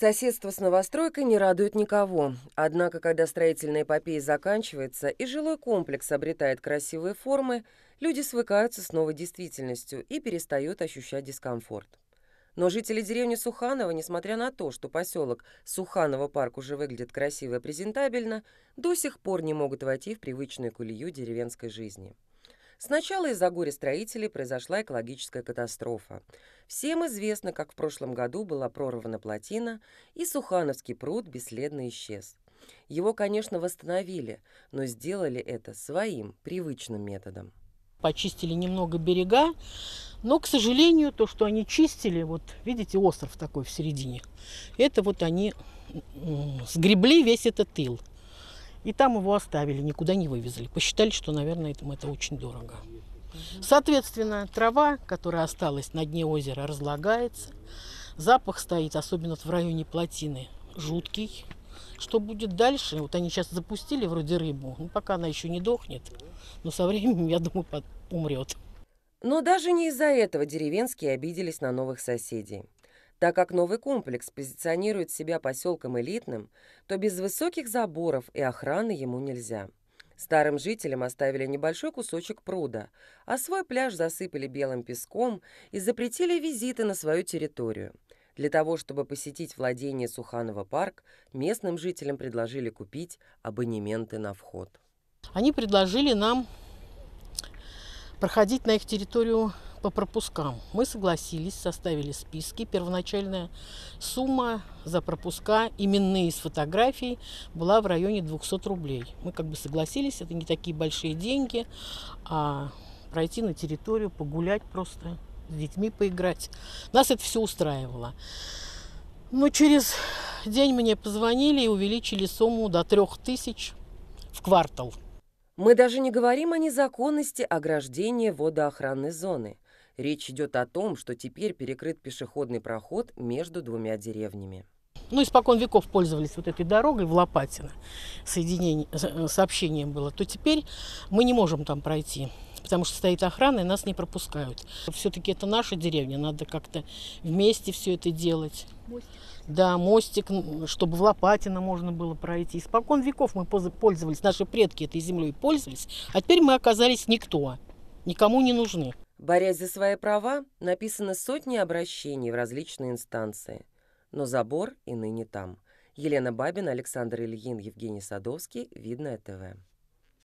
Соседство с новостройкой не радует никого. Однако, когда строительная эпопея заканчивается и жилой комплекс обретает красивые формы, люди свыкаются с новой действительностью и перестают ощущать дискомфорт. Но жители деревни Суханово, несмотря на то, что поселок Суханово-парк уже выглядит красиво и презентабельно, до сих пор не могут войти в привычную кулию деревенской жизни. Сначала из-за горя строителей произошла экологическая катастрофа. Всем известно, как в прошлом году была прорвана плотина, и Сухановский пруд бесследно исчез. Его, конечно, восстановили, но сделали это своим, привычным методом. Почистили немного берега, но, к сожалению, то, что они чистили, вот видите, остров такой в середине, это вот они сгребли весь этот тыл. И там его оставили, никуда не вывезли. Посчитали, что, наверное, этому это очень дорого. Соответственно, трава, которая осталась на дне озера, разлагается. Запах стоит, особенно в районе плотины, жуткий. Что будет дальше? Вот они сейчас запустили вроде рыбу. Ну, пока она еще не дохнет. Но со временем, я думаю, умрет. Но даже не из-за этого деревенские обиделись на новых соседей. Так как новый комплекс позиционирует себя поселком элитным, то без высоких заборов и охраны ему нельзя. Старым жителям оставили небольшой кусочек пруда, а свой пляж засыпали белым песком и запретили визиты на свою территорию. Для того, чтобы посетить владение Суханова парк, местным жителям предложили купить абонементы на вход. Они предложили нам проходить на их территорию по пропускам. Мы согласились, составили списки. Первоначальная сумма за пропуска, именные с фотографией, была в районе 200 рублей. Мы как бы согласились, это не такие большие деньги, а пройти на территорию, погулять просто, с детьми поиграть. Нас это все устраивало. Но через день мне позвонили и увеличили сумму до 3000 в квартал. Мы даже не говорим о незаконности ограждения водоохранной зоны. Речь идет о том, что теперь перекрыт пешеходный проход между двумя деревнями. Ну, испокон веков пользовались вот этой дорогой в Лопатино, соединение, э, сообщение было, то теперь мы не можем там пройти, потому что стоит охрана, и нас не пропускают. Все-таки это наша деревня, надо как-то вместе все это делать. Мостик. Да, мостик, чтобы в Лопатино можно было пройти. Испокон веков мы пользовались, наши предки этой землей пользовались, а теперь мы оказались никто, никому не нужны. Борясь за свои права, написано сотни обращений в различные инстанции. Но забор и ныне там. Елена Бабина, Александр Ильин, Евгений Садовский, Видное ТВ.